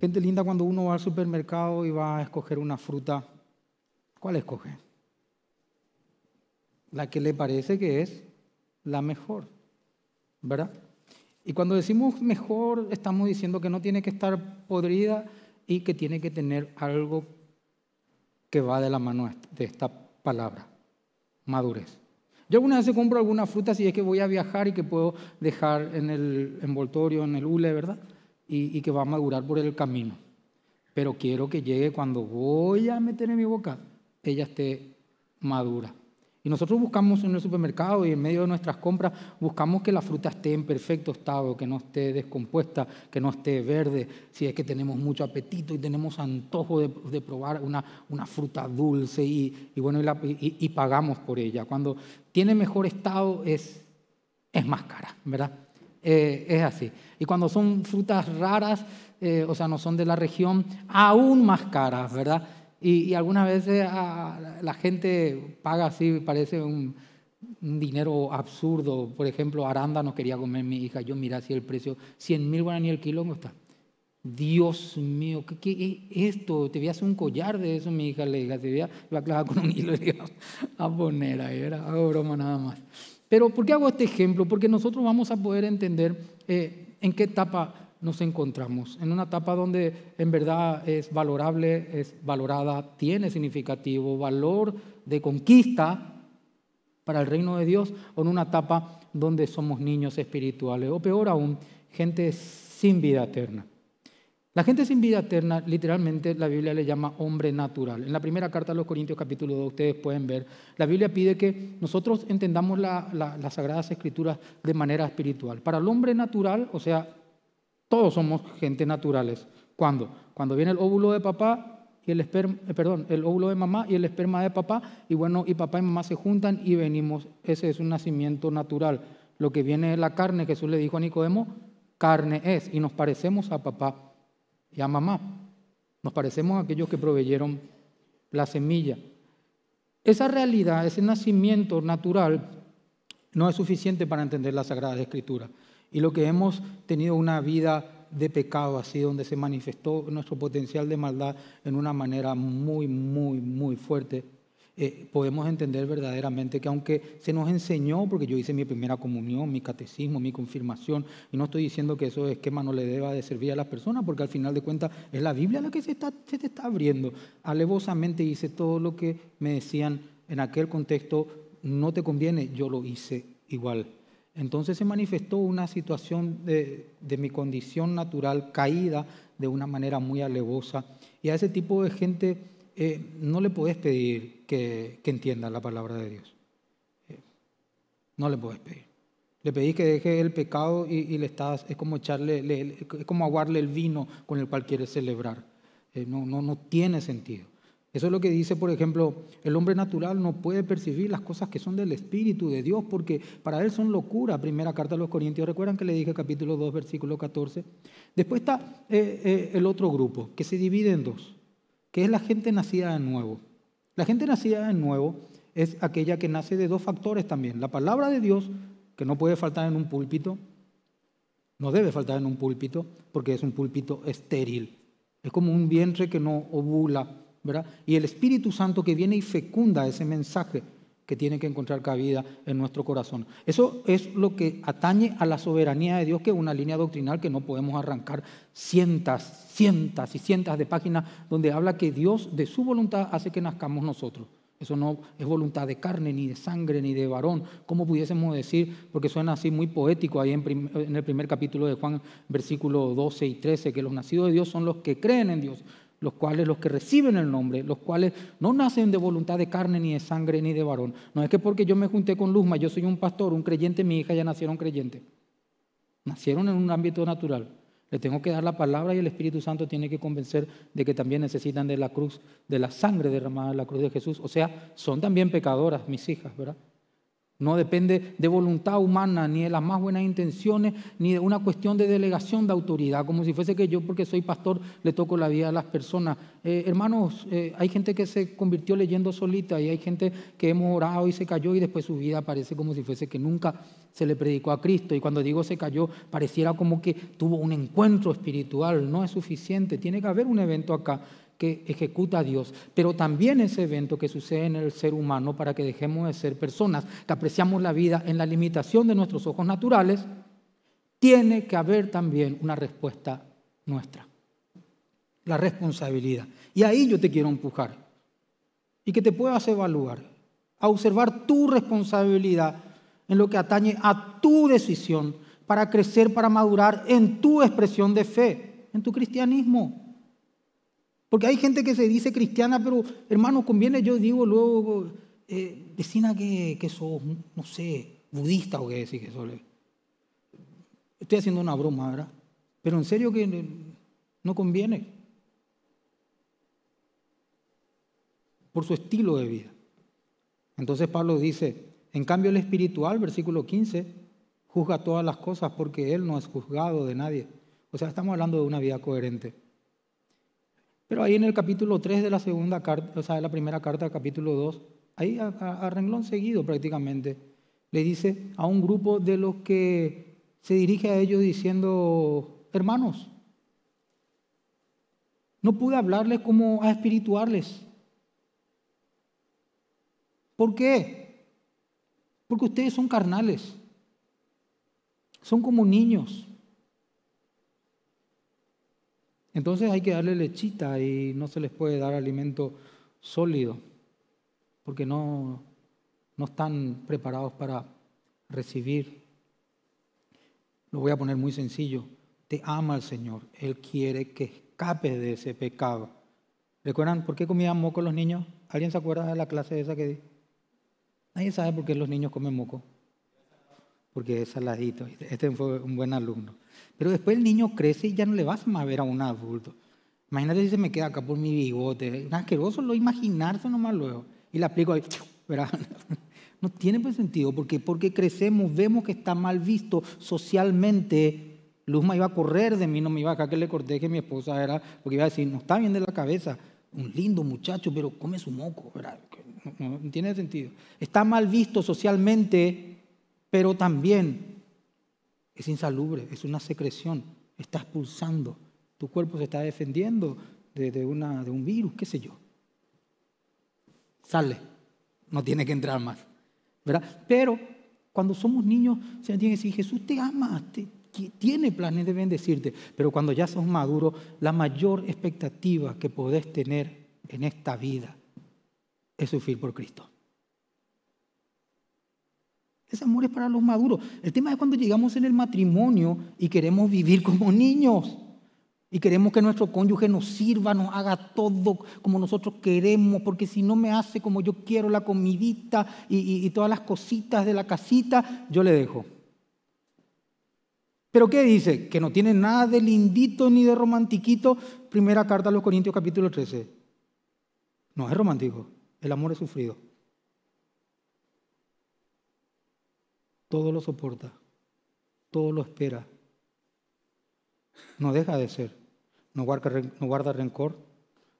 Gente linda, cuando uno va al supermercado y va a escoger una fruta, ¿cuál escoge? La que le parece que es la mejor, ¿verdad? Y cuando decimos mejor, estamos diciendo que no tiene que estar podrida y que tiene que tener algo que va de la mano de esta palabra, madurez. Yo alguna vez compro alguna fruta si es que voy a viajar y que puedo dejar en el envoltorio, en el hule, ¿verdad? y, que va a madurar por el camino. Pero quiero que llegue cuando voy a meter en mi boca, ella esté madura. Y nosotros buscamos en el supermercado y en medio de nuestras compras, buscamos que la fruta esté en perfecto estado, que no esté descompuesta, que no esté verde, si es que tenemos mucho apetito y tenemos antojo de, probar una, fruta dulce y, bueno, y, pagamos por ella. Cuando tiene mejor estado es, es más cara, ¿verdad? Eh, es así. Y cuando son frutas raras, eh, o sea, no son de la región, aún más caras, ¿verdad? Y, y algunas veces ah, la gente paga así, parece un, dinero absurdo. Por ejemplo, aranda no quería comer mi hija. Yo mira así el precio, 100 mil guaraní el kilo, está? Dios mío, ¿qué, ¿qué, es esto? Te voy a hacer un collar de eso, mi hija le dije, te voy a, clavar con un hilo le a poner ahí, era hago ah, broma nada más. Pero ¿por qué hago este ejemplo? Porque nosotros vamos a poder entender eh, en qué etapa nos encontramos. En una etapa donde en verdad es valorable, es valorada, tiene significativo, valor de conquista para el reino de Dios, o en una etapa donde somos niños espirituales, o peor aún, gente sin vida eterna. La gente sin vida eterna, literalmente la Biblia le llama hombre natural. En la primera carta de los Corintios capítulo 2 ustedes pueden ver, la Biblia pide que nosotros entendamos las sagradas escrituras de manera espiritual. Para el hombre natural, o sea, todos somos gente naturales. ¿Cuándo? Cuando viene el óvulo de papá y el esperma, eh, perdón, el óvulo de mamá y el esperma de papá, y bueno, y papá y mamá se juntan y venimos. Ese es un nacimiento natural. Lo que viene de la carne, Jesús le dijo a Nicodemo, carne es, y nos parecemos a papá y a mamá. Nos parecemos a aquellos que proveyeron la semilla. Esa realidad, ese nacimiento natural, no es suficiente para entender la Sagrada Escritura. Y lo que hemos tenido una vida de pecado, así donde se manifestó nuestro potencial de maldad en una manera muy, muy, muy fuerte, eh, podemos entender verdaderamente que aunque se nos enseñó, porque yo hice mi primera comunión, mi catecismo, mi confirmación, y no estoy diciendo que eso esquema no le deba de servir a las personas, porque al final de cuentas es la Biblia la que se, está, te está abriendo. Alevosamente hice todo lo que me decían en aquel contexto, no te conviene, yo lo hice igual. Entonces se manifestó una situación de, de, mi condición natural caída de una manera muy alevosa. Y a ese tipo de gente eh, no le puedes pedir que, entienda la palabra de Dios. Eh, no le puedes pedir. Le pedís que deje el pecado y, le estás, es como echarle, es como aguarle el vino con el cual quiere celebrar. Eh, no, no, tiene sentido. Eso es lo que dice, por ejemplo, el hombre natural no puede percibir las cosas que son del Espíritu de Dios porque para él son locura. Primera carta a los Corintios, ¿recuerdan que le dije capítulo 2, versículo 14? Después está el otro grupo, que se divide en dos que es la gente nacida de nuevo. La gente nacida de nuevo es aquella que nace de dos factores también. La palabra de Dios, que no puede faltar en un púlpito, no debe faltar en un púlpito, porque es un púlpito estéril. Es como un vientre que no ovula, ¿verdad? Y el Espíritu Santo que viene y fecunda ese mensaje que tiene que encontrar cabida en nuestro corazón. Eso es lo que atañe a la soberanía de Dios, que es una línea doctrinal que no podemos arrancar cientas, cientas y cientas de páginas donde habla que Dios de su voluntad hace que nazcamos nosotros. Eso no es voluntad de carne, ni de sangre, ni de varón, como pudiésemos decir, porque suena así muy poético ahí en, el primer capítulo de Juan, versículo 12 y 13, que los nacidos de Dios son los que creen en Dios, los cuales los que reciben el nombre, los cuales no nacen de voluntad de carne, ni de sangre, ni de varón. No es que porque yo me junté con Luzma, yo soy un pastor, un creyente, mi hija ya nacieron creyentes. Nacieron en un ámbito natural. Le tengo que dar la palabra y el Espíritu Santo tiene que convencer de que también necesitan de la cruz, de la sangre derramada en la cruz de Jesús. O sea, son también pecadoras mis hijas, ¿verdad? No depende de voluntad humana, ni de las más buenas intenciones, ni de una cuestión de delegación de autoridad, como si fuese que yo, porque soy pastor, le toco la vida a las personas. Eh, hermanos, eh, hay gente que se convirtió leyendo solita y hay gente que hemos orado y se cayó y después su vida parece como si fuese que nunca se le predicó a Cristo. Y cuando digo se cayó, pareciera como que tuvo un encuentro espiritual. No es suficiente, tiene que haber un evento acá que ejecuta Dios, pero también ese evento que sucede en el ser humano para que dejemos de ser personas que apreciamos la vida en la limitación de nuestros ojos naturales, tiene que haber también una respuesta nuestra, la responsabilidad. Y ahí yo te quiero empujar y que te puedas evaluar, a observar tu responsabilidad en lo que atañe a tu decisión para crecer, para madurar en tu expresión de fe, en tu cristianismo. Porque hay gente que se dice cristiana, pero hermano, conviene, yo digo luego, vecina eh, que, que sos, no sé, budista o qué decir que sos. Estoy haciendo una broma, ¿verdad? Pero en serio que no conviene. Por su estilo de vida. Entonces Pablo dice, en cambio el espiritual, versículo 15, juzga todas las cosas porque él no es juzgado de nadie. O sea, estamos hablando de una vida coherente. Pero ahí en el capítulo 3 de la segunda carta, o sea, la primera carta, capítulo 2, ahí a, a renglón seguido prácticamente, le dice a un grupo de los que se dirige a ellos diciendo, hermanos, no pude hablarles como a espirituales. ¿Por qué? Porque ustedes son carnales, son como niños. Entonces hay que darle lechita y no se les puede dar alimento sólido, porque no, no están preparados para recibir. Lo voy a poner muy sencillo. Te ama el Señor. Él quiere que escapes de ese pecado. ¿Recuerdan por qué comían moco los niños? ¿Alguien se acuerda de la clase esa que di? Nadie sabe por qué los niños comen moco porque es saladito, este fue un buen alumno. Pero después el niño crece y ya no le vas a ver a un adulto. Imagínate si se me queda acá por mi bigote, es asqueroso lo imaginarse nomás luego. Y le aplico ahí, No tiene pues sentido, porque porque crecemos, vemos que está mal visto socialmente. Luzma iba a correr de mí, no me iba acá que le corté que mi esposa era, porque iba a decir, no está bien de la cabeza, un lindo muchacho, pero come su moco, ¿verdad? no tiene sentido. Está mal visto socialmente pero también es insalubre, es una secreción, estás pulsando, tu cuerpo se está defendiendo de, un virus, qué sé yo. Sale, no tiene que entrar más. ¿verdad? Pero cuando somos niños, se entiende que decir, Jesús te ama, tiene planes de bendecirte, pero cuando ya sos maduro, la mayor expectativa que podés tener en esta vida es sufrir por Cristo. Ese amor es para los maduros. El tema es cuando llegamos en el matrimonio y queremos vivir como niños. Y queremos que nuestro cónyuge nos sirva, nos haga todo como nosotros queremos, porque si no me hace como yo quiero la comidita y, todas las cositas de la casita, yo le dejo. Pero ¿qué dice? Que no tiene nada de lindito ni de romantiquito. Primera carta a los Corintios capítulo 13. No es romántico, el amor es sufrido. todo lo soporta, todo lo espera, no deja de ser, no guarda, rencor,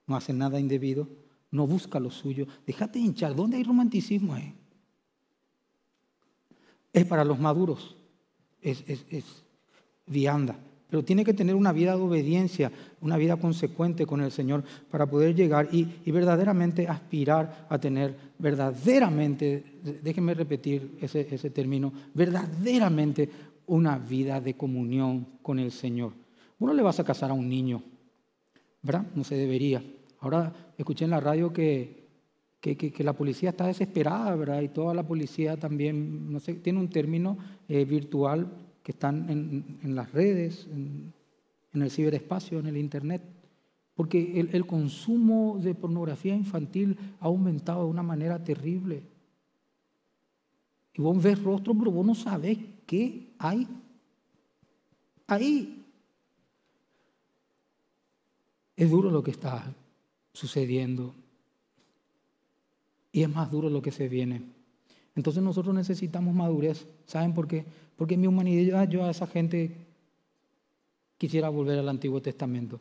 no hace nada indebido, no busca lo suyo. Déjate hinchar, ¿dónde hay romanticismo ahí? Es para los maduros, es, es vianda. Pero tiene que tener una vida de obediencia, una vida consecuente con el Señor para poder llegar y, verdaderamente aspirar a tener verdaderamente, déjenme repetir ese, término, verdaderamente una vida de comunión con el Señor. Uno le vas a casar a un niño, ¿verdad? No se debería. Ahora escuché en la radio que, que, la policía está desesperada, ¿verdad? Y toda la policía también, no sé, tiene un término eh, virtual que están en, las redes, en, el ciberespacio, en el Internet, porque el, consumo de pornografía infantil ha aumentado de una manera terrible. Y vos ves rostro, pero vos no sabés qué hay ahí. Es duro lo que está sucediendo. Y es más duro lo que se viene. Entonces nosotros necesitamos madurez. ¿Saben por qué? Porque en mi humanidad yo a esa gente quisiera volver al Antiguo Testamento.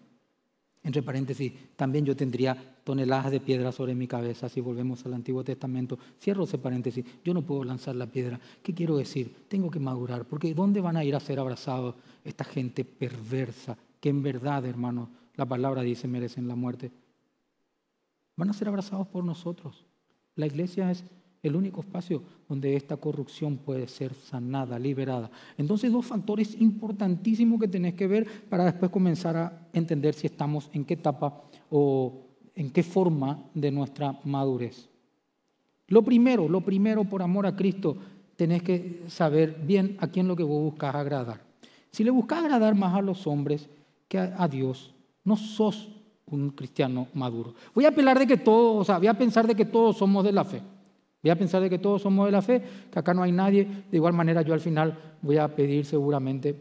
Entre paréntesis, también yo tendría toneladas de piedra sobre mi cabeza si volvemos al Antiguo Testamento. Cierro ese paréntesis, yo no puedo lanzar la piedra. ¿Qué quiero decir? Tengo que madurar, porque ¿dónde van a ir a ser abrazados esta gente perversa que en verdad, hermano la palabra dice merecen la muerte? Van a ser abrazados por nosotros. La iglesia es el único espacio donde esta corrupción puede ser sanada, liberada. Entonces, dos factores importantísimos que tenés que ver para después comenzar a entender si estamos en qué etapa o en qué forma de nuestra madurez. Lo primero, lo primero por amor a Cristo, tenés que saber bien a quién lo que vos buscas agradar. Si le buscas agradar más a los hombres que a Dios, no sos un cristiano maduro. Voy a apelar de que todos, o sea, voy a pensar de que todos somos de la fe. Voy a pensar de que todos somos de la fe, que acá no hay nadie. De igual manera yo al final voy a pedir seguramente,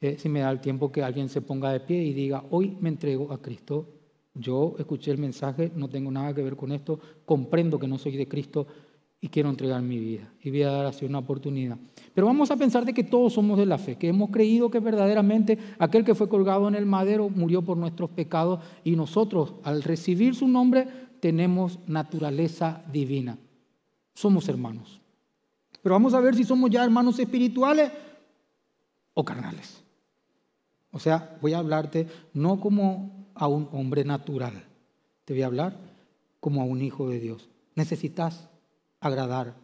eh, si me da el tiempo, que alguien se ponga de pie y diga, hoy me entrego a Cristo. Yo escuché el mensaje, no tengo nada que ver con esto, comprendo que no soy de Cristo y quiero entregar mi vida. Y voy a dar así una oportunidad. Pero vamos a pensar de que todos somos de la fe, que hemos creído que verdaderamente aquel que fue colgado en el madero murió por nuestros pecados y nosotros al recibir su nombre tenemos naturaleza divina somos hermanos. Pero vamos a ver si somos ya hermanos espirituales o carnales. O sea, voy a hablarte no como a un hombre natural, te voy a hablar como a un hijo de Dios. Necesitas agradar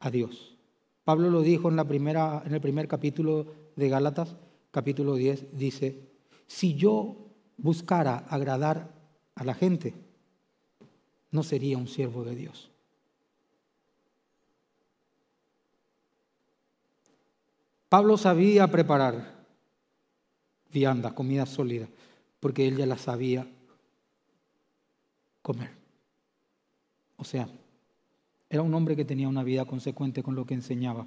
a Dios. Pablo lo dijo en, primera, en el primer capítulo de Gálatas, capítulo 10, dice, si yo buscara agradar a la gente, no sería un siervo de Dios. Pablo sabía preparar vianda, comida sólida, porque él ya la sabía comer. O sea, era un hombre que tenía una vida consecuente con lo que enseñaba.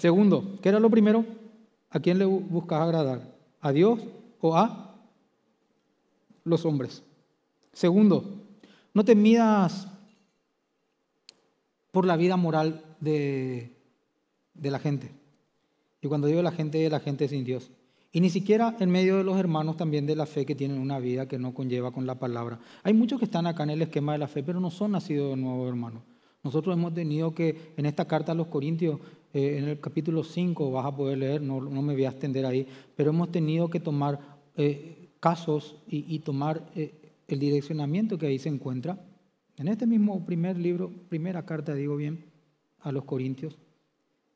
Segundo, ¿qué era lo primero? ¿A quién le buscas agradar? ¿A Dios o a los hombres? Segundo, no te midas por la vida moral de, la gente. Y cuando digo la gente, la gente sin Dios. Y ni siquiera en medio de los hermanos también de la fe que tienen una vida que no conlleva con la palabra. Hay muchos que están acá en el esquema de la fe, pero no son nacidos de nuevo, hermano Nosotros hemos tenido que, en esta carta a los Corintios, eh, en el capítulo 5 vas a poder leer, no, me voy a extender ahí, pero hemos tenido que tomar eh, casos y, tomar eh, el direccionamiento que ahí se encuentra. En este mismo primer libro, primera carta, digo bien, a los Corintios,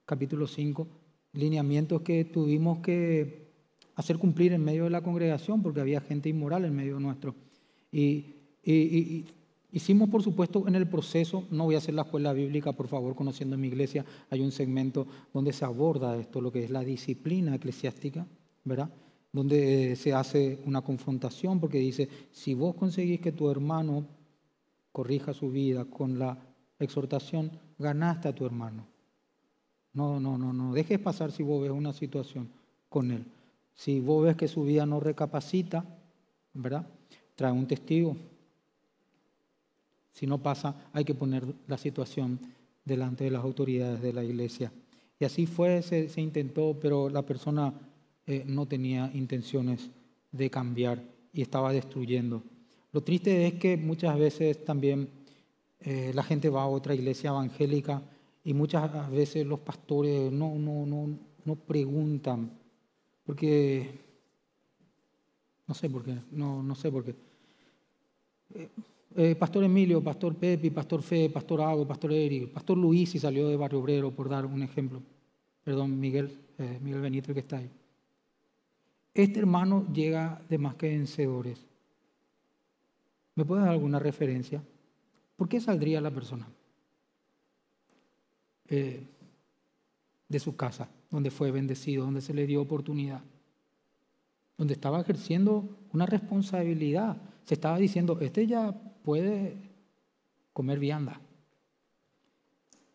capítulo 5, lineamientos que tuvimos que hacer cumplir en medio de la congregación porque había gente inmoral en medio nuestro. Y, y, hicimos, por supuesto, en el proceso, no voy a hacer la escuela bíblica, por favor, conociendo mi iglesia, hay un segmento donde se aborda esto, lo que es la disciplina eclesiástica, ¿verdad? Donde eh, se hace una confrontación porque dice, si vos conseguís que tu hermano corrija su vida con la exhortación, ganaste a tu hermano. No, no, no, no. Dejes pasar si vos ves una situación con él. Si vos ves que su vida no recapacita, ¿verdad? Trae un testigo. Si no pasa, hay que poner la situación delante de las autoridades de la iglesia. Y así fue, se, intentó, pero la persona eh, no tenía intenciones de cambiar y estaba destruyendo. Lo triste es que muchas veces también eh, la gente va a otra iglesia evangélica y muchas veces los pastores no, no, no, no preguntan, porque no sé por qué, no, no sé por qué. Eh, eh, pastor Emilio, Pastor Pepi, Pastor Fe, Pastor Ago, Pastor Eric, Pastor Luis si salió de Barrio Obrero, por dar un ejemplo. Perdón, Miguel, Miguel Benito, que está ahí. Este hermano llega de más que vencedores. ¿Me puedes dar alguna referencia? ¿Por qué saldría la persona eh, de su casa, donde fue bendecido, donde se le dio oportunidad, donde estaba ejerciendo una responsabilidad? Se estaba diciendo, este ya puede comer vianda.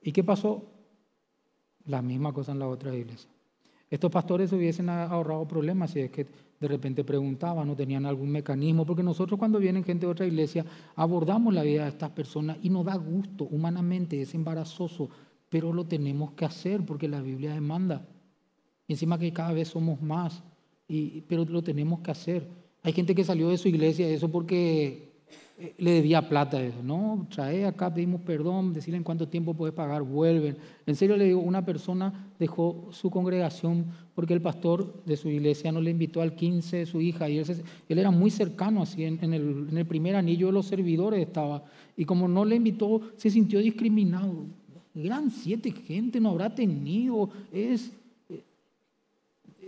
¿Y qué pasó? La misma cosa en la otra iglesia. Estos pastores hubiesen ahorrado problemas si es que de repente preguntaban o tenían algún mecanismo, porque nosotros cuando vienen gente de otra iglesia abordamos la vida de estas personas y nos da gusto humanamente, es embarazoso, pero lo tenemos que hacer porque la Biblia demanda. Y encima que cada vez somos más, y, pero lo tenemos que hacer. Hay gente que salió de su iglesia eso porque eh, le debía plata. No, trae acá, pedimos perdón, decirle en cuánto tiempo puede pagar, vuelven. En serio le digo, una persona dejó su congregación porque el pastor de su iglesia no le invitó al 15 de su hija. Y él, él era muy cercano, así, en, el, primer anillo de los servidores estaba. Y como no le invitó, se sintió discriminado. Gran siete gente, no habrá tenido. Es. Eh,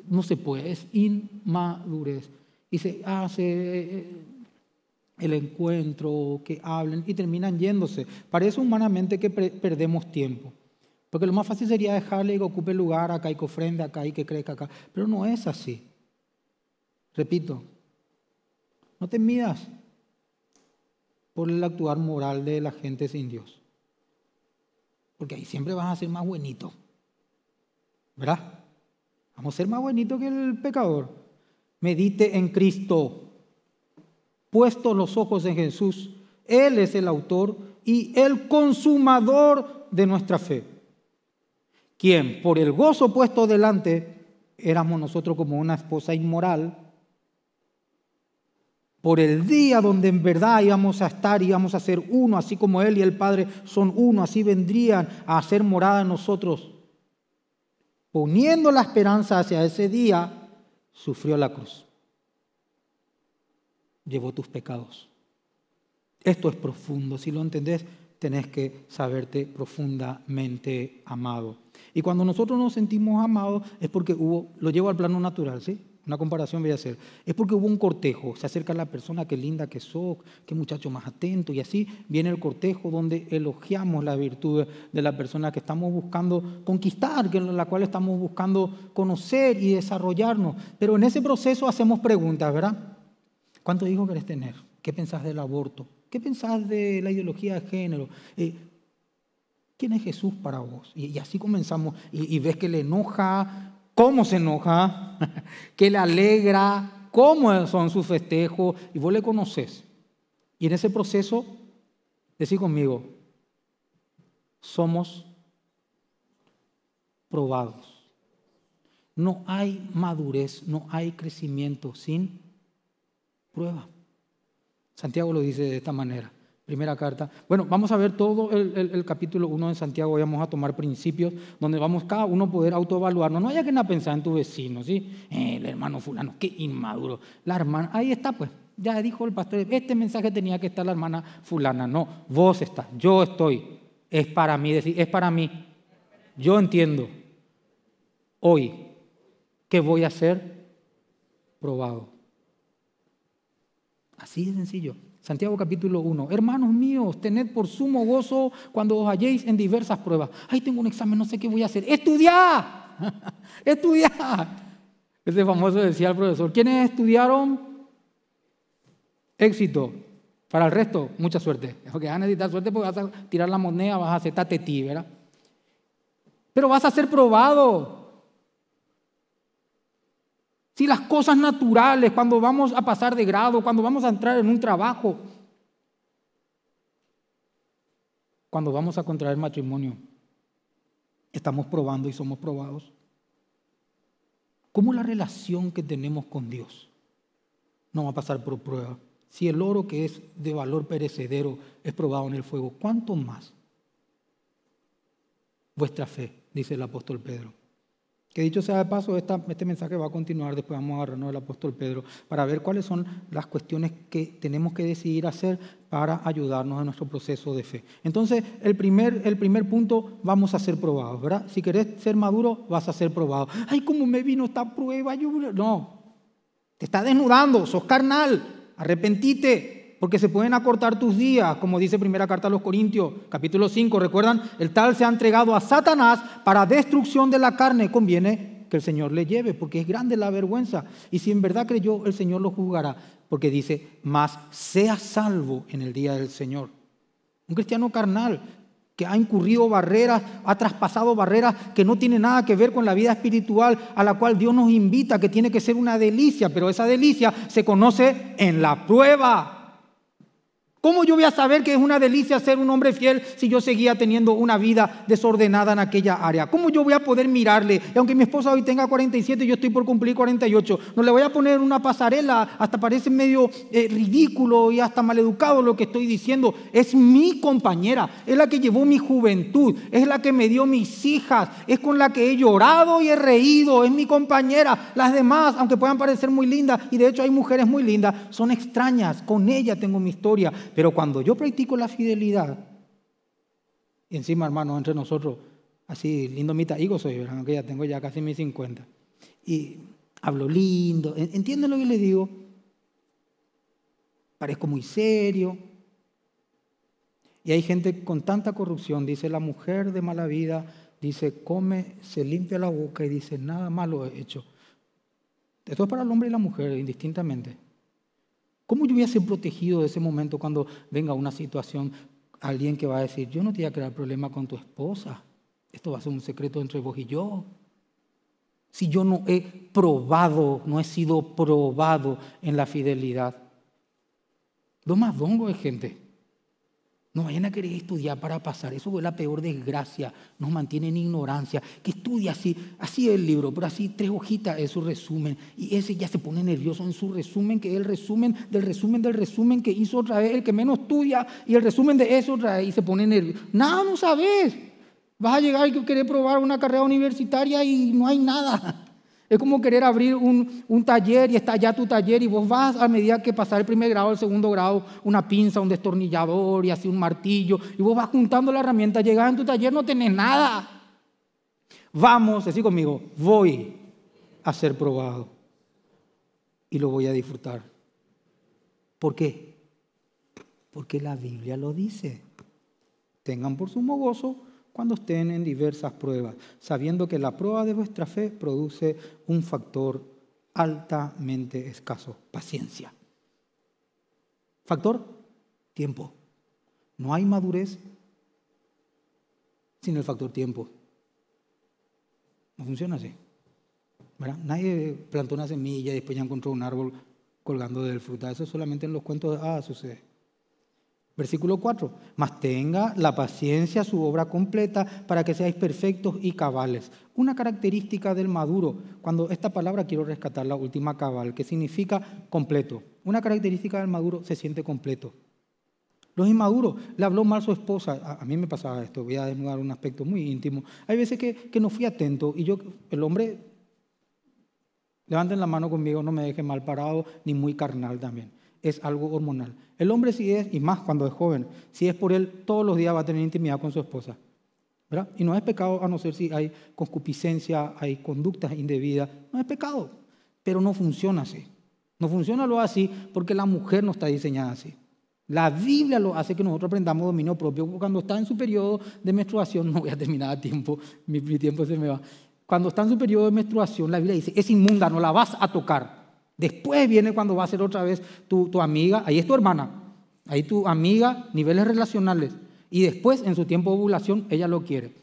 no se puede, es inmadurez. Y ah, se hace. Eh, el encuentro, que hablen y terminan yéndose. Parece humanamente que perdemos tiempo. Porque lo más fácil sería dejarle que ocupe lugar acá y que ofrende acá y que crezca acá. Pero no es así. Repito, no te midas por el actuar moral de la gente sin Dios. Porque ahí siempre vas a ser más buenito. ¿Verdad? Vamos a ser más buenitos que el pecador. Medite en Cristo puestos los ojos en Jesús. Él es el autor y el consumador de nuestra fe, quien por el gozo puesto delante, éramos nosotros como una esposa inmoral, por el día donde en verdad íbamos a estar, íbamos a ser uno, así como Él y el Padre son uno, así vendrían a hacer morada en nosotros. Poniendo la esperanza hacia ese día, sufrió la cruz llevó tus pecados. Esto es profundo, si lo entendés, tenés que saberte profundamente amado. Y cuando nosotros nos sentimos amados es porque hubo, lo llevo al plano natural, ¿sí? Una comparación voy a hacer. Es porque hubo un cortejo, se acerca la persona, qué linda que sos, qué muchacho más atento, y así viene el cortejo donde elogiamos la virtud de la persona que estamos buscando conquistar, la cual estamos buscando conocer y desarrollarnos. Pero en ese proceso hacemos preguntas, ¿verdad? ¿Cuántos hijos querés tener? ¿Qué pensás del aborto? ¿Qué pensás de la ideología de género? Eh, ¿Quién es Jesús para vos? Y, así comenzamos. Y, y, ves que le enoja, cómo se enoja, que le alegra, cómo son sus festejos. Y vos le conoces. Y en ese proceso, decís conmigo, somos probados. No hay madurez, no hay crecimiento sin prueba. Santiago lo dice de esta manera. Primera carta. Bueno, vamos a ver todo el, capítulo 1 de Santiago. vamos a tomar principios donde vamos cada uno poder autoevaluarnos. No haya que nada pensar en tu vecino, ¿sí? el hermano fulano, qué inmaduro. La hermana, ahí está pues. Ya dijo el pastor, este mensaje tenía que estar la hermana fulana. No, vos estás, yo estoy. Es para mí, decir, es para mí. Yo entiendo hoy que voy a ser probado. Así de sencillo. Santiago capítulo 1. Hermanos míos, tened por sumo gozo cuando os halléis en diversas pruebas. Ay, tengo un examen, no sé qué voy a hacer. ¡Estudia! ¡Estudia! Ese famoso decía el profesor, ¿quiénes estudiaron? Éxito. Para el resto, mucha suerte. Porque vas a necesitar suerte porque vas a tirar la moneda, vas a hacer ti, ¿verdad? Pero vas a ser probado. Si las cosas naturales, cuando vamos a pasar de grado, cuando vamos a entrar en un trabajo, cuando vamos a contraer matrimonio, estamos probando y somos probados. ¿Cómo la relación que tenemos con Dios no va a pasar por prueba? Si el oro que es de valor perecedero es probado en el fuego, ¿cuánto más vuestra fe? dice el apóstol Pedro. Que dicho sea de paso, este mensaje va a continuar, después vamos a agarrarnos el apóstol Pedro para ver cuáles son las cuestiones que tenemos que decidir hacer para ayudarnos en nuestro proceso de fe. Entonces, el primer, el primer punto, vamos a ser probados, ¿verdad? Si querés ser maduro, vas a ser probado. Ay, ¿cómo me vino esta prueba? Yo... No, te está desnudando, sos carnal, arrepentite, porque se pueden acortar tus días, como dice primera carta a los Corintios, capítulo 5, recuerdan, el tal se ha entregado a Satanás para destrucción de la carne, conviene que el Señor le lleve, porque es grande la vergüenza. Y si en verdad creyó, el Señor lo juzgará, porque dice, mas sea salvo en el día del Señor. Un cristiano carnal que ha incurrido barreras, ha traspasado barreras que no tiene nada que ver con la vida espiritual a la cual Dios nos invita, que tiene que ser una delicia, pero esa delicia se conoce en la prueba. ¿Cómo yo voy a saber que es una delicia ser un hombre fiel si yo seguía teniendo una vida desordenada en aquella área? ¿Cómo yo voy a poder mirarle? Y aunque mi esposa hoy tenga 47 y yo estoy por cumplir 48, no le voy a poner una pasarela, hasta parece medio eh, ridículo y hasta maleducado lo que estoy diciendo. Es mi compañera, es la que llevó mi juventud, es la que me dio mis hijas, es con la que he llorado y he reído, es mi compañera. Las demás, aunque puedan parecer muy lindas, y de hecho hay mujeres muy lindas, son extrañas, con ella tengo mi historia pero cuando yo practico la fidelidad, y encima, hermano, entre nosotros, así lindo hijo soy, ¿verdad? Aunque ya tengo ya casi mis 50. Y hablo lindo, entienden lo que les digo. Parezco muy serio. Y hay gente con tanta corrupción, dice la mujer de mala vida, dice come, se limpia la boca y dice nada malo he hecho. Esto es para el hombre y la mujer, indistintamente. ¿Cómo yo voy a ser protegido de ese momento cuando venga una situación, alguien que va a decir, yo no te voy a crear problema con tu esposa, esto va a ser un secreto entre vos y yo? Si yo no he probado, no he sido probado en la fidelidad. Lo más dongo es gente. No vayan a querer estudiar para pasar. Eso fue la peor desgracia. Nos mantiene en ignorancia. Que estudia así, así es el libro, pero así tres hojitas es su resumen. Y ese ya se pone nervioso en su resumen, que es el resumen del resumen del resumen que hizo otra vez el que menos estudia y el resumen de eso otra vez y se pone nervioso. Nada, no sabes. Vas a llegar y querés probar una carrera universitaria y no hay nada. Es como querer abrir un, taller y está ya tu taller y vos vas a medida que pasar el primer grado, el segundo grado, una pinza, un destornillador y así un martillo. Y vos vas juntando la herramienta, llegas en tu taller, no tenés nada. Vamos, así conmigo, voy a ser probado y lo voy a disfrutar. ¿Por qué? Porque la Biblia lo dice. Tengan por sumo gozo cuando estén en diversas pruebas, sabiendo que la prueba de vuestra fe produce un factor altamente escaso, paciencia. Factor, tiempo. No hay madurez sin el factor tiempo. No funciona así. Nadie plantó una semilla y después ya encontró un árbol colgando del fruta. Eso solamente en los cuentos de ah, sucede. Versículo 4. Mas tenga la paciencia su obra completa para que seáis perfectos y cabales. Una característica del maduro, cuando esta palabra quiero rescatar la última cabal, que significa completo. Una característica del maduro se siente completo. Los inmaduros, le habló mal su esposa, a, mí me pasaba esto, voy a desnudar un aspecto muy íntimo. Hay veces que, que no fui atento y yo, el hombre, levanten la mano conmigo, no me deje mal parado, ni muy carnal también es algo hormonal. El hombre si es, y más cuando es joven, si es por él, todos los días va a tener intimidad con su esposa. ¿verdad? Y no es pecado a no ser si hay concupiscencia, hay conductas indebidas. No es pecado, pero no funciona así. No funciona lo así porque la mujer no está diseñada así. La Biblia lo hace que nosotros aprendamos dominio propio. Cuando está en su periodo de menstruación, no voy a terminar a tiempo, mi tiempo se me va. Cuando está en su periodo de menstruación, la Biblia dice, es inmunda, no la vas a tocar. Después viene cuando va a ser otra vez tu, amiga, ahí es tu hermana, ahí tu amiga, niveles relacionales. Y después, en su tiempo de ovulación, ella lo quiere.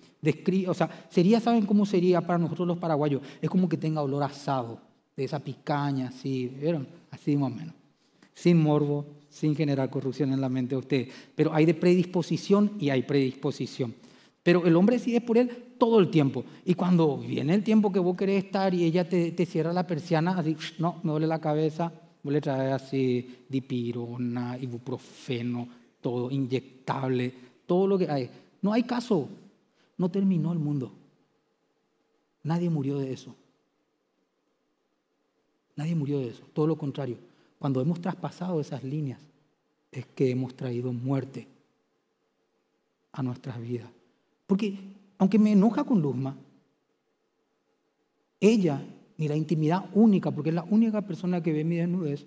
o sea, sería, ¿saben cómo sería para nosotros los paraguayos? Es como que tenga olor asado, de esa picaña, así, ¿vieron? Así más o menos. Sin morbo, sin generar corrupción en la mente de ustedes. Pero hay de predisposición y hay predisposición. Pero el hombre sigue por él todo el tiempo. Y cuando viene el tiempo que vos querés estar y ella te, cierra la persiana, así, no, me duele la cabeza, vos le traes así dipirona, ibuprofeno, todo, inyectable, todo lo que hay. No hay caso. No terminó el mundo. Nadie murió de eso. Nadie murió de eso. Todo lo contrario. Cuando hemos traspasado esas líneas, es que hemos traído muerte a nuestras vidas. Porque aunque me enoja con Luzma, ella, ni la intimidad única, porque es la única persona que ve mi desnudez,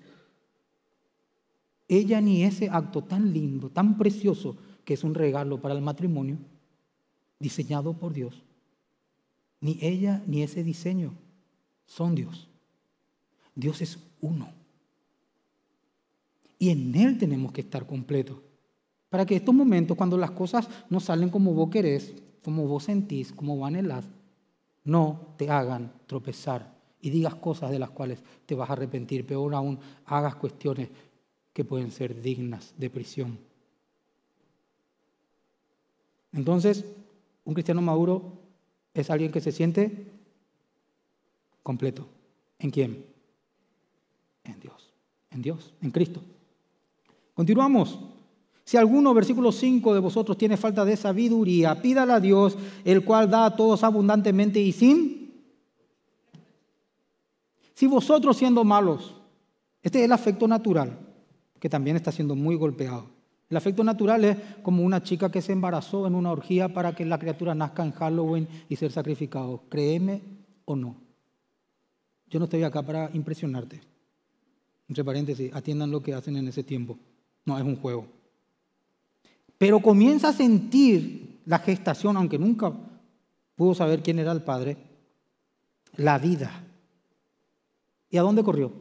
ella ni ese acto tan lindo, tan precioso, que es un regalo para el matrimonio, diseñado por Dios, ni ella ni ese diseño son Dios. Dios es uno. Y en Él tenemos que estar completos. Para que estos momentos, cuando las cosas no salen como vos querés, como vos sentís, como vos anhelás, no te hagan tropezar y digas cosas de las cuales te vas a arrepentir. Peor aún, hagas cuestiones que pueden ser dignas de prisión. Entonces, un cristiano maduro es alguien que se siente completo. ¿En quién? En Dios, en Dios, en Cristo. Continuamos. Si alguno, versículo 5, de vosotros tiene falta de sabiduría, pídala a Dios, el cual da a todos abundantemente y sin. Si vosotros siendo malos, este es el afecto natural, que también está siendo muy golpeado. El afecto natural es como una chica que se embarazó en una orgía para que la criatura nazca en Halloween y ser sacrificado. Créeme o no. Yo no estoy acá para impresionarte. Entre paréntesis, atiendan lo que hacen en ese tiempo. No, es un juego pero comienza a sentir la gestación, aunque nunca pudo saber quién era el padre, la vida. ¿Y a dónde corrió?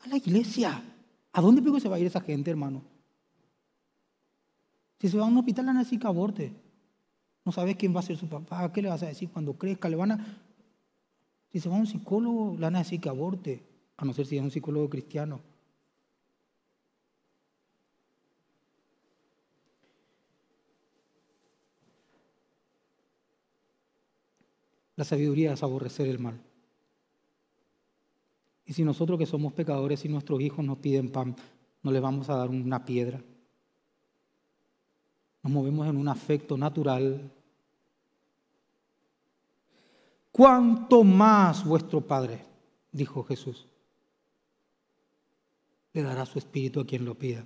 A la iglesia. ¿A dónde pico se va a ir esa gente, hermano? Si se va a un hospital, van a decir que aborte. No sabes quién va a ser su papá, qué le vas a decir cuando crezca, le van a... Si se va a un psicólogo, le van a que aborte, a no ser si es un psicólogo cristiano. La sabiduría es aborrecer el mal. Y si nosotros que somos pecadores y nuestros hijos nos piden pan, no les vamos a dar una piedra. Nos movemos en un afecto natural. ¿Cuánto más vuestro Padre, dijo Jesús, le dará su espíritu a quien lo pida?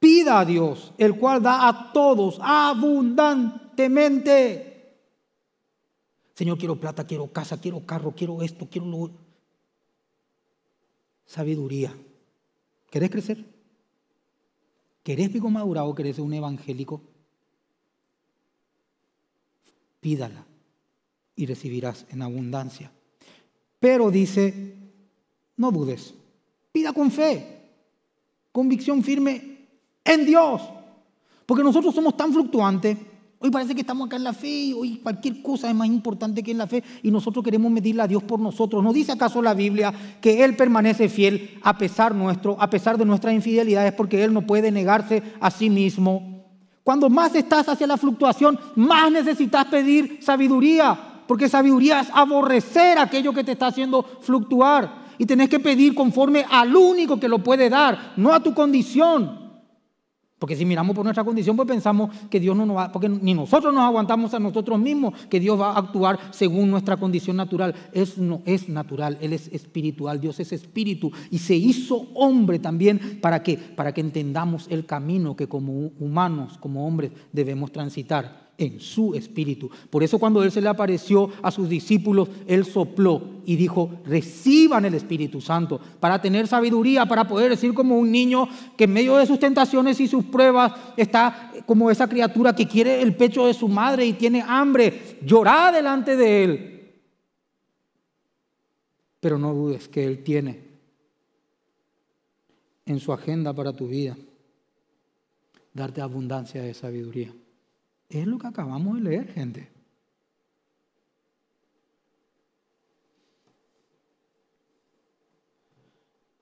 Pida a Dios, el cual da a todos abundantemente Señor, quiero plata, quiero casa, quiero carro, quiero esto, quiero lo... Sabiduría. ¿Querés crecer? ¿Querés pico madurado? ¿Querés ser un evangélico? Pídala y recibirás en abundancia. Pero dice, no dudes, pida con fe, convicción firme en Dios, porque nosotros somos tan fluctuantes Hoy parece que estamos acá en la fe y hoy cualquier cosa es más importante que en la fe y nosotros queremos medirle a Dios por nosotros. ¿No dice acaso la Biblia que Él permanece fiel a pesar nuestro, a pesar de nuestras infidelidades, porque Él no puede negarse a sí mismo? Cuando más estás hacia la fluctuación, más necesitas pedir sabiduría, porque sabiduría es aborrecer aquello que te está haciendo fluctuar y tenés que pedir conforme al único que lo puede dar, no a tu condición. Porque si miramos por nuestra condición, pues pensamos que Dios no nos va, porque ni nosotros nos aguantamos a nosotros mismos, que Dios va a actuar según nuestra condición natural. Es, no es natural, Él es espiritual, Dios es espíritu y se hizo hombre también. ¿Para qué? Para que entendamos el camino que como humanos, como hombres, debemos transitar en su espíritu. Por eso cuando Él se le apareció a sus discípulos, Él sopló y dijo, reciban el Espíritu Santo para tener sabiduría, para poder decir como un niño que en medio de sus tentaciones y sus pruebas está como esa criatura que quiere el pecho de su madre y tiene hambre, llorá delante de Él. Pero no dudes que Él tiene en su agenda para tu vida darte abundancia de sabiduría. Es lo que acabamos de leer, gente.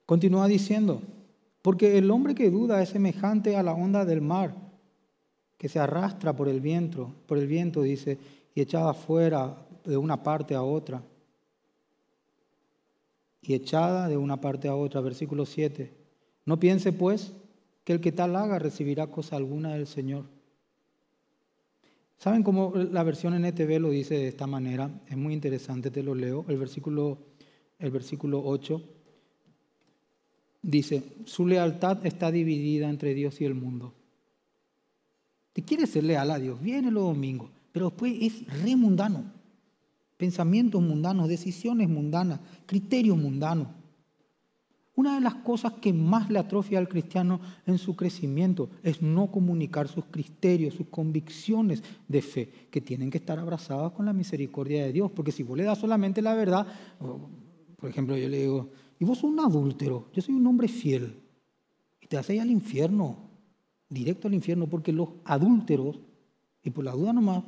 Continúa diciendo, porque el hombre que duda es semejante a la onda del mar, que se arrastra por el viento, por el viento, dice, y echada fuera de una parte a otra. Y echada de una parte a otra, versículo 7. No piense pues que el que tal haga recibirá cosa alguna del Señor ¿Saben cómo la versión en NTV lo dice de esta manera? Es muy interesante, te lo leo. El versículo, el versículo 8 dice, su lealtad está dividida entre Dios y el mundo. Te quieres ser leal a Dios, viene los domingos, pero después es re mundano. Pensamientos mundanos, decisiones mundanas, criterios mundanos. Una de las cosas que más le atrofia al cristiano en su crecimiento es no comunicar sus criterios, sus convicciones de fe, que tienen que estar abrazadas con la misericordia de Dios. Porque si vos le das solamente la verdad, por ejemplo, yo le digo, y vos sos un adúltero, yo soy un hombre fiel, y te haces al infierno, directo al infierno, porque los adúlteros, y por la duda nomás,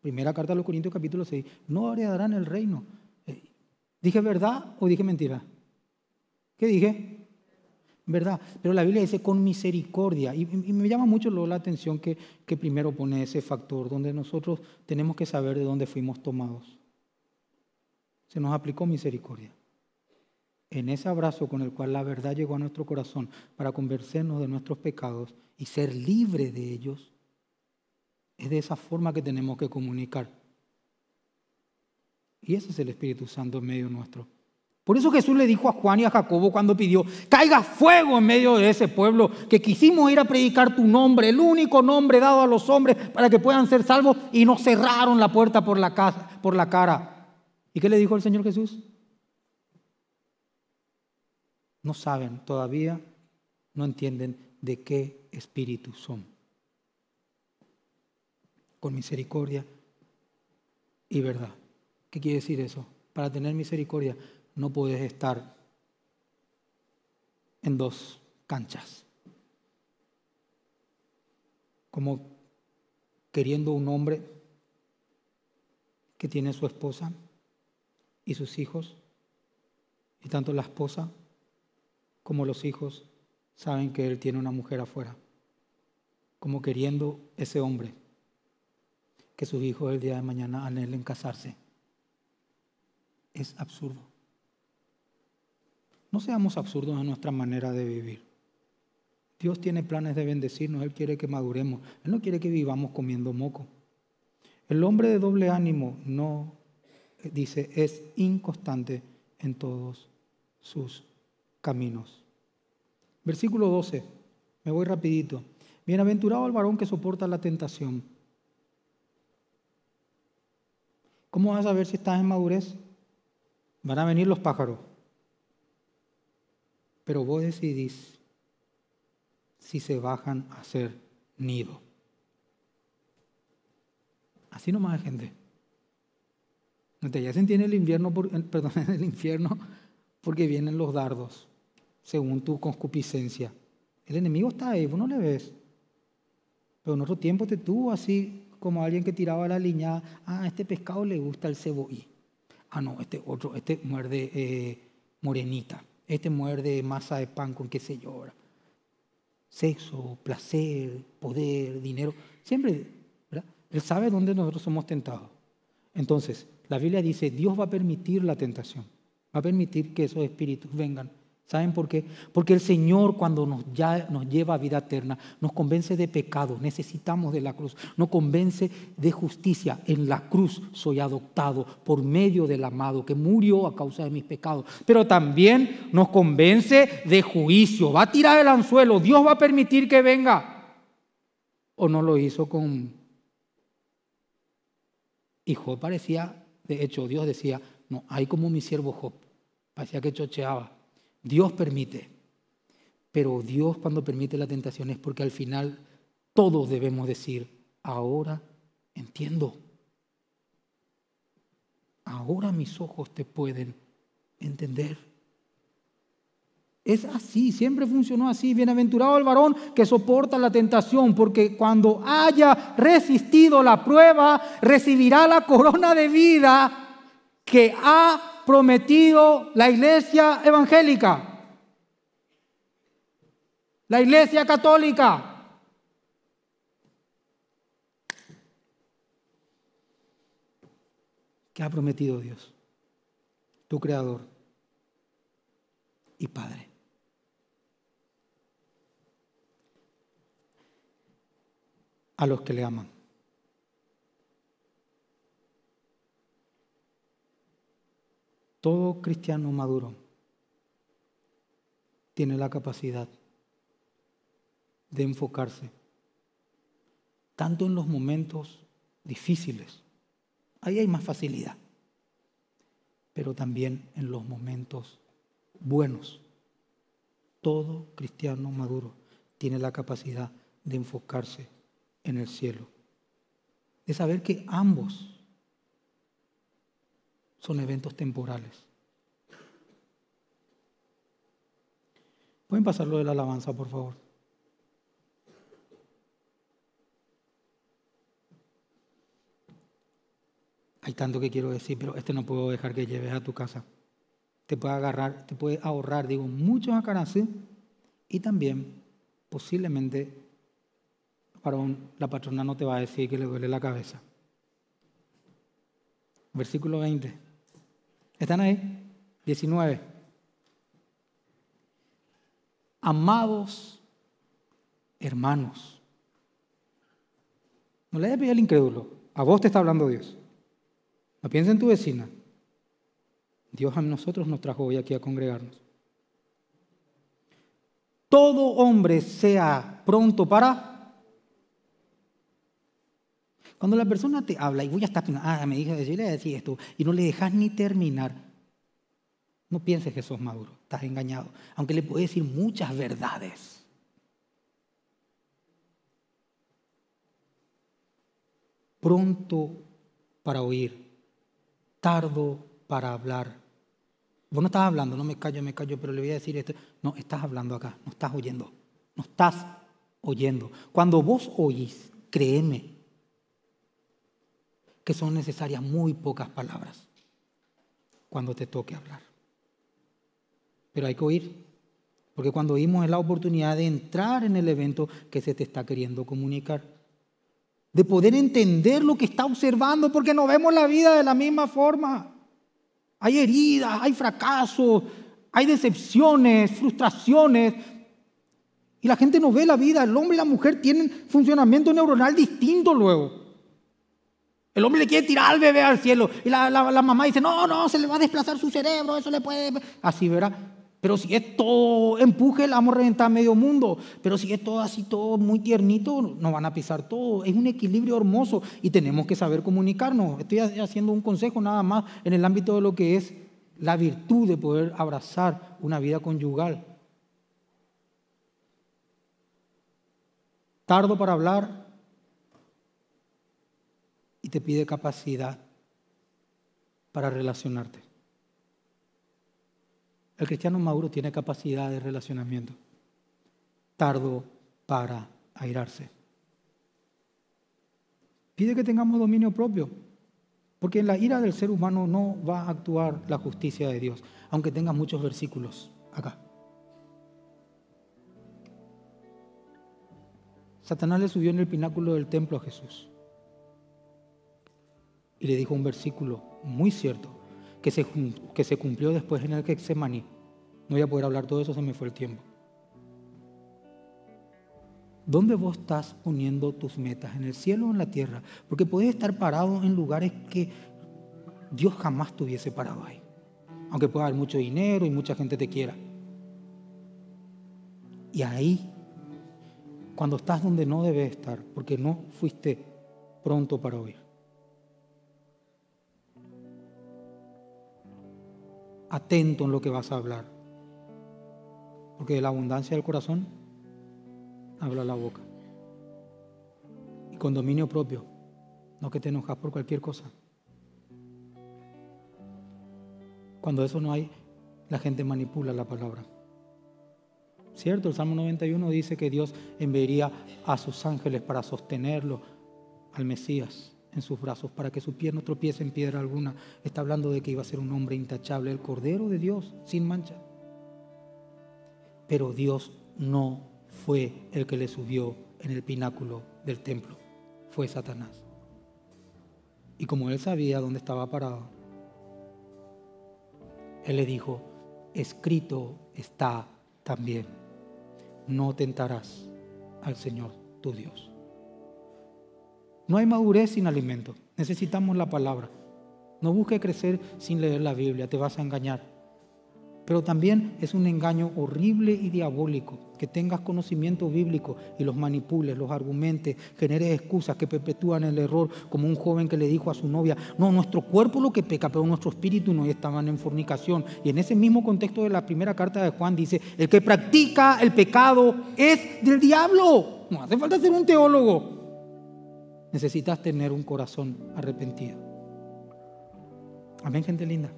primera carta a los Corintios capítulo 6, no heredarán el reino. Eh, ¿Dije verdad o dije mentira? ¿Qué dije? ¿Verdad? Pero la Biblia dice con misericordia. Y, me llama mucho la atención que, que primero pone ese factor, donde nosotros tenemos que saber de dónde fuimos tomados. Se nos aplicó misericordia. En ese abrazo con el cual la verdad llegó a nuestro corazón para convencernos de nuestros pecados y ser libre de ellos, es de esa forma que tenemos que comunicar. Y ese es el Espíritu Santo en medio nuestro. Por eso Jesús le dijo a Juan y a Jacobo cuando pidió, caiga fuego en medio de ese pueblo, que quisimos ir a predicar tu nombre, el único nombre dado a los hombres para que puedan ser salvos, y nos cerraron la puerta por la, por la cara. ¿Y qué le dijo el Señor Jesús? No saben todavía, no entienden de qué espíritu son. Con misericordia y verdad. ¿Qué quiere decir eso? Para tener misericordia no puedes estar en dos canchas. Como queriendo un hombre que tiene su esposa y sus hijos, y tanto la esposa como los hijos saben que él tiene una mujer afuera, como queriendo ese hombre que sus hijos el día de mañana anhelen casarse. Es absurdo. No seamos absurdos en nuestra manera de vivir. Dios tiene planes de bendecirnos, Él quiere que maduremos, Él no quiere que vivamos comiendo moco. El hombre de doble ánimo no, dice, es inconstante en todos sus caminos. Versículo 12, me voy rapidito. Bienaventurado el varón que soporta la tentación. ¿Cómo vas a saber si estás en madurez? Van a venir los pájaros. Pero vos decidís si se bajan a hacer nido. Así nomás, gente. Ya se entiende el invierno, por, perdón, el infierno porque vienen los dardos, según tu concupiscencia. El enemigo está ahí, vos no le ves. Pero en otro tiempo te tuvo así, como alguien que tiraba la liñada. Ah, a este pescado le gusta el ceboí. Ah, no, este otro, este muerde eh, morenita. Este muerde masa de pan con qué se llora. Sexo, placer, poder, dinero. Siempre, ¿verdad? Él sabe dónde nosotros somos tentados. Entonces, la Biblia dice, Dios va a permitir la tentación. Va a permitir que esos espíritus vengan ¿Saben por qué? Porque el Señor cuando nos, ya, nos lleva a vida eterna, nos convence de pecado, necesitamos de la cruz, nos convence de justicia. En la cruz soy adoptado por medio del amado que murió a causa de mis pecados. Pero también nos convence de juicio. Va a tirar el anzuelo, Dios va a permitir que venga. ¿O no lo hizo con... Y Job parecía, de hecho Dios decía, no, hay como mi siervo Job. Parecía que chocheaba. Dios permite. Pero Dios cuando permite la tentación es porque al final todos debemos decir, ahora entiendo. Ahora mis ojos te pueden entender. Es así, siempre funcionó así. Bienaventurado el varón que soporta la tentación, porque cuando haya resistido la prueba, recibirá la corona de vida que ha prometido la iglesia evangélica, la iglesia católica. que ha prometido Dios, tu creador y Padre. A los que le aman. Todo cristiano maduro tiene la capacidad de enfocarse tanto en los momentos difíciles, ahí hay más facilidad, pero también en los momentos buenos. Todo cristiano maduro tiene la capacidad de enfocarse en el cielo, de saber que ambos son eventos temporales. Pueden pasarlo de la alabanza, por favor. Hay tanto que quiero decir, pero este no puedo dejar que lleves a tu casa. Te puede agarrar, te puede ahorrar, digo, muchos acarazes y también posiblemente la patrona no te va a decir que le duele la cabeza. Versículo 20. ¿Están ahí? 19. Amados hermanos. No le pido al incrédulo. A vos te está hablando Dios. No piensa en tu vecina. Dios a nosotros nos trajo hoy aquí a congregarnos. Todo hombre sea pronto para cuando la persona te habla y voy a estar ah, me dijo, yo le decir esto, y no le dejas ni terminar, no pienses que sos maduro, estás engañado, aunque le puedes decir muchas verdades. Pronto para oír, tardo para hablar. Vos no estás hablando, no me callo, me callo, pero le voy a decir esto. No, estás hablando acá, no estás oyendo, no estás oyendo. Cuando vos oís, créeme, que son necesarias muy pocas palabras cuando te toque hablar. Pero hay que oír, porque cuando oímos es la oportunidad de entrar en el evento que se te está queriendo comunicar, de poder entender lo que está observando, porque no vemos la vida de la misma forma. Hay heridas, hay fracasos, hay decepciones, frustraciones, y la gente no ve la vida. El hombre y la mujer tienen funcionamiento neuronal distinto luego. El hombre le quiere tirar al bebé al cielo. Y la, mamá dice, no, no, se le va a desplazar su cerebro, eso le puede... Así, ¿verdad? Pero si es todo empuje, la vamos a reventar medio mundo. Pero si es todo así, todo muy tiernito, nos van a pisar todo. Es un equilibrio hermoso y tenemos que saber comunicarnos. Estoy haciendo un consejo nada más en el ámbito de lo que es la virtud de poder abrazar una vida conyugal. Tardo para hablar, te pide capacidad para relacionarte. El cristiano maduro tiene capacidad de relacionamiento. Tardo para airarse. Pide que tengamos dominio propio, porque en la ira del ser humano no va a actuar la justicia de Dios, aunque tenga muchos versículos acá. Satanás le subió en el pináculo del templo a Jesús y le dijo un versículo muy cierto que se, que se cumplió después en el que se maní. No voy a poder hablar todo eso, se me fue el tiempo. ¿Dónde vos estás poniendo tus metas? ¿En el cielo o en la tierra? Porque podés estar parado en lugares que Dios jamás tuviese parado ahí. Aunque pueda haber mucho dinero y mucha gente te quiera. Y ahí, cuando estás donde no debes estar, porque no fuiste pronto para oír. atento en lo que vas a hablar. Porque de la abundancia del corazón habla la boca. Y con dominio propio, no que te enojas por cualquier cosa. Cuando eso no hay, la gente manipula la palabra. ¿Cierto? El Salmo 91 dice que Dios enviaría a sus ángeles para sostenerlo al Mesías en sus brazos para que su pierna no tropiece en piedra alguna. Está hablando de que iba a ser un hombre intachable, el Cordero de Dios, sin mancha. Pero Dios no fue el que le subió en el pináculo del templo, fue Satanás. Y como él sabía dónde estaba parado, él le dijo, escrito está también, no tentarás al Señor tu Dios. No hay madurez sin alimento. Necesitamos la palabra. No busques crecer sin leer la Biblia, te vas a engañar. Pero también es un engaño horrible y diabólico que tengas conocimiento bíblico y los manipules, los argumentes, generes excusas que perpetúan el error, como un joven que le dijo a su novia, no, nuestro cuerpo lo que peca, pero nuestro espíritu no, y estaban en fornicación. Y en ese mismo contexto de la primera carta de Juan dice, el que practica el pecado es del diablo. No hace falta ser un teólogo necesitas tener un corazón arrepentido. Amén, gente linda.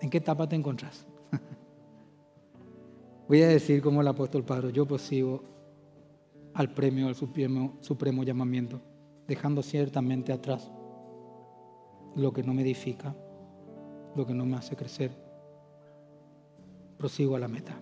¿En qué etapa te encontrás? Voy a decir como el apóstol Pablo, yo prosigo al premio, al supremo, supremo llamamiento, dejando ciertamente atrás lo que no me edifica, lo que no me hace crecer. Prosigo a la meta.